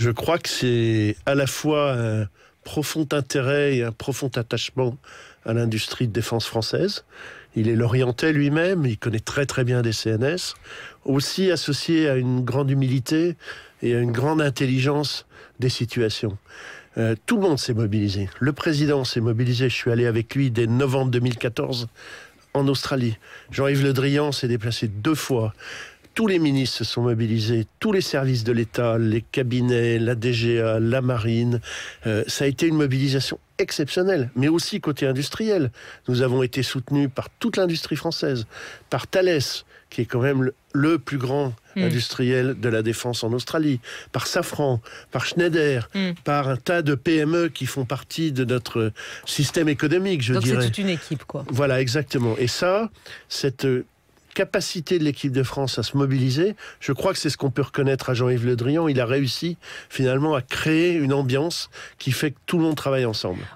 je crois que c'est à la fois un profond intérêt et un profond attachement à l'industrie de défense française. Il est l'orienté lui-même, il connaît très très bien des CNS, aussi associé à une grande humilité et à une grande intelligence des situations. Euh, tout le monde s'est mobilisé. Le président s'est mobilisé. Je suis allé avec lui dès novembre 2014 en Australie. Jean-Yves Le Drian s'est déplacé deux fois tous les ministres se sont mobilisés, tous les services de l'État, les cabinets, la DGA, la marine. Euh, ça a été une mobilisation exceptionnelle, mais aussi côté industriel. Nous avons été soutenus par toute l'industrie française, par Thales, qui est quand même le, plus grand hmm. industriel de la défense en Australie, par Safran, par Schneider, hmm. par un tas de PME qui font partie de notre système économique, je Donc c'est toute une équipe, quoi. Voilà, exactement. Et ça, cette euh, capacité de l'équipe de France à se mobiliser, je crois que c'est ce qu'on peut reconnaître à Jean-Yves Le Drian. Il a réussi finalement à créer une ambiance qui fait que tout le monde travaille ensemble.